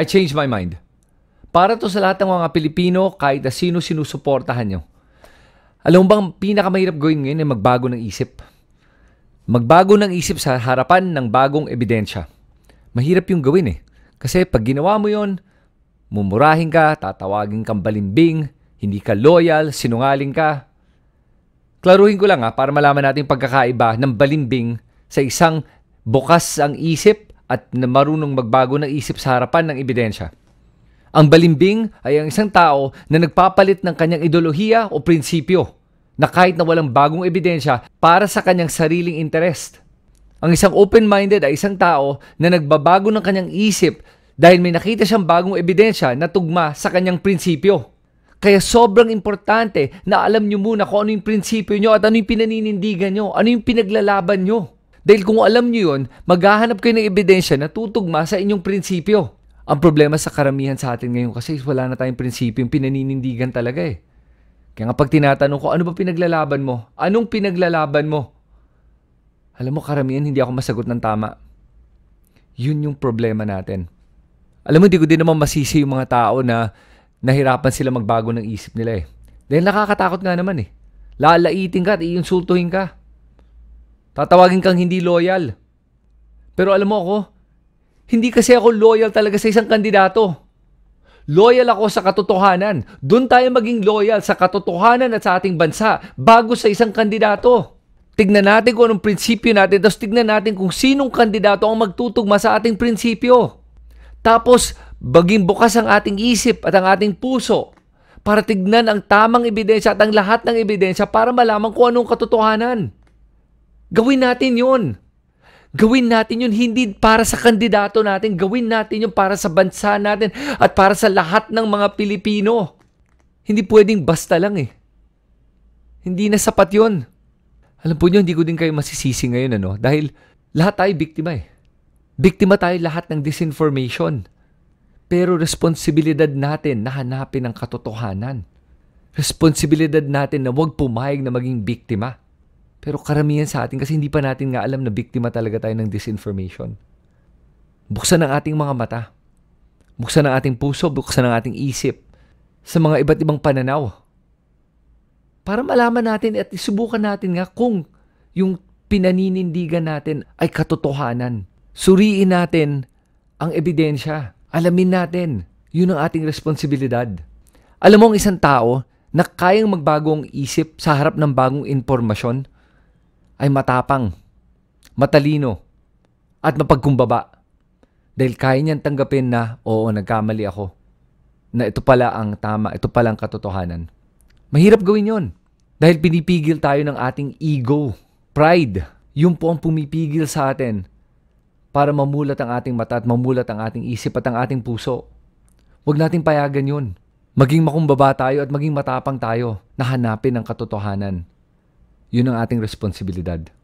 I changed my mind. Para to sa lahat ng mga Pilipino, kahit na sino sinusuportahan nyo. Alam bang pinakamahirap gawin ngayon ay magbago ng isip? Magbago ng isip sa harapan ng bagong ebidensya. Mahirap yung gawin eh. Kasi pag ginawa mo yon, mumurahin ka, tatawagin kang balimbing, hindi ka loyal, sinungaling ka. Klaruhin ko lang ha, para malaman natin yung pagkakaiba ng balimbing sa isang bukas ang isip at marunong magbago ng isip sa harapan ng ebidensya. Ang balimbing ay ang isang tao na nagpapalit ng kanyang ideolohiya o prinsipyo na kahit na walang bagong ebidensya para sa kanyang sariling interest. Ang isang open-minded ay isang tao na nagbabago ng kanyang isip dahil may nakita siyang bagong ebidensya na tugma sa kanyang prinsipyo. Kaya sobrang importante na alam nyo muna kung ano yung prinsipyo nyo at ano yung pinaninindigan nyo, ano yung pinaglalaban nyo. Dahil kung alam nyo yun, maghahanap kayo ng ebidensya na tutugma sa inyong prinsipyo. Ang problema sa karamihan sa atin ngayon kasi wala na tayong prinsipyo yung pinaninindigan talaga eh. Kaya nga pag tinatanong ko, ano ba pinaglalaban mo? Anong pinaglalaban mo? Alam mo, karamihan hindi ako masagot ng tama. Yun yung problema natin. Alam mo, hindi ko din naman masisi yung mga tao na nahirapan sila magbago ng isip nila eh. Dahil nakakatakot nga naman eh. Lalaitin ka at iinsultuhin ka. Tatawagin kang hindi loyal. Pero alam mo ako, hindi kasi ako loyal talaga sa isang kandidato. Loyal ako sa katotohanan. Doon tayo maging loyal sa katotohanan at sa ating bansa bago sa isang kandidato. Tignan natin kung anong prinsipyo natin, tapos tignan natin kung sinong kandidato ang magtutugma sa ating prinsipyo. Tapos, baging bukas ang ating isip at ang ating puso para tignan ang tamang ebidensya at ang lahat ng ebidensya para malaman kung anong katotohanan. Gawin natin yun. Gawin natin yun hindi para sa kandidato natin. Gawin natin yun para sa bansa natin at para sa lahat ng mga Pilipino. Hindi pwedeng basta lang eh. Hindi na sapat yun. Alam po nyo, hindi ko din kayo masisisi ngayon ano? Dahil lahat tayo biktima eh. Biktima tayo lahat ng disinformation. Pero responsibilidad natin na hanapin ang katotohanan. Responsibilidad natin na huwag pumayag na maging biktima. Pero karamihan sa atin kasi hindi pa natin nga alam na biktima talaga tayo ng disinformation. Buksan ang ating mga mata. Buksan ang ating puso, buksan ang ating isip sa mga iba't ibang pananaw. Para malaman natin at isubukan natin nga kung yung pinaninindigan natin ay katotohanan. Suriin natin ang ebidensya. Alamin natin. Yun ang ating responsibilidad. Alam mo ang isang tao na kayang magbagong isip sa harap ng bagong impormasyon, ay matapang, matalino, at mapagkumbaba. Dahil kaya niyang tanggapin na, oo, nagkamali ako. Na ito pala ang tama, ito pala ang katotohanan. Mahirap gawin yon dahil pinipigil tayo ng ating ego, pride. Yun po ang pumipigil sa atin para mamulat ang ating mata at mamulat ang ating isip at ang ating puso. Huwag nating payagan yun. Maging makumbaba tayo at maging matapang tayo na hanapin ang katotohanan. Yun ang ating responsibilidad.